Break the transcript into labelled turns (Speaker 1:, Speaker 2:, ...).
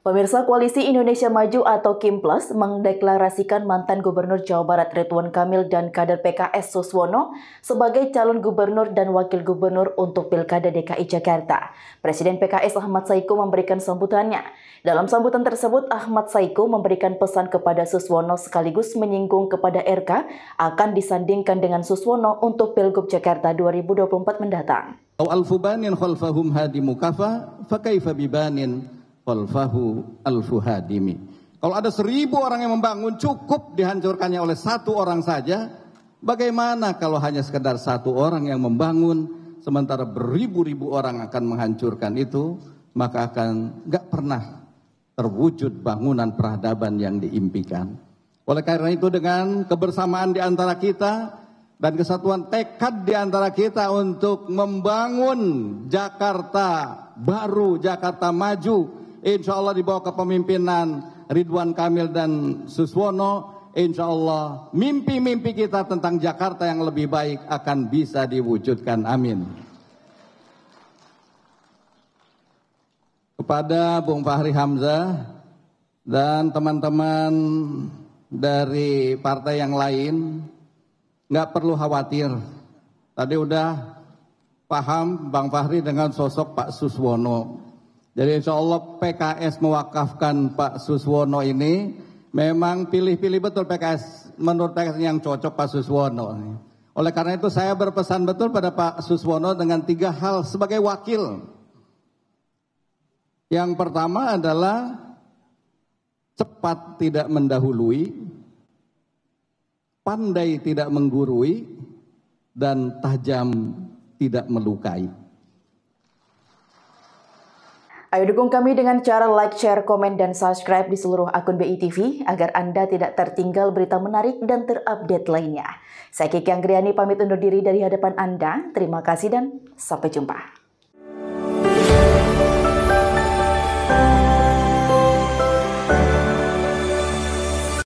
Speaker 1: Pemirsa Koalisi Indonesia Maju atau Kim Plus mendeklarasikan mantan Gubernur Jawa Barat Ridwan Kamil dan kader PKS Suswono sebagai calon gubernur dan wakil gubernur untuk Pilkada DKI Jakarta. Presiden PKS Ahmad Saiku memberikan sambutannya. Dalam sambutan tersebut, Ahmad Saiku memberikan pesan kepada Suswono sekaligus menyinggung kepada RK akan disandingkan dengan Suswono untuk Pilgub Jakarta 2024 mendatang
Speaker 2: khalfahu alfu hadimi. Kalau ada seribu orang yang membangun cukup dihancurkannya oleh satu orang saja. Bagaimana kalau hanya sekedar satu orang yang membangun sementara beribu-ribu orang akan menghancurkan itu maka akan nggak pernah terwujud bangunan peradaban yang diimpikan. Oleh karena itu dengan kebersamaan di antara kita dan kesatuan tekad di antara kita untuk membangun Jakarta baru, Jakarta maju, insya Allah di bawah kepemimpinan Ridwan Kamil dan Suswono, insya Allah mimpi-mimpi kita tentang Jakarta yang lebih baik akan bisa diwujudkan. Amin. Kepada Bung Fahri Hamzah dan teman-teman dari partai yang lain, nggak perlu khawatir. Tadi udah paham Bang Fahri dengan sosok Pak Suswono. Jadi insya Allah PKS mewakafkan Pak Suswono ini memang pilih-pilih betul PKS menurut PKS yang cocok Pak Suswono. Oleh karena itu saya berpesan betul pada Pak Suswono dengan tiga hal sebagai wakil. Yang pertama adalah cepat tidak mendahului, pandai tidak menggurui, dan tajam tidak melukai.
Speaker 1: Ayo dukung kami dengan cara like, share, komen, dan subscribe di seluruh akun BI TV agar Anda tidak tertinggal berita menarik dan terupdate lainnya. Saya Kiki Anggriani pamit undur diri dari hadapan Anda. Terima kasih dan sampai jumpa.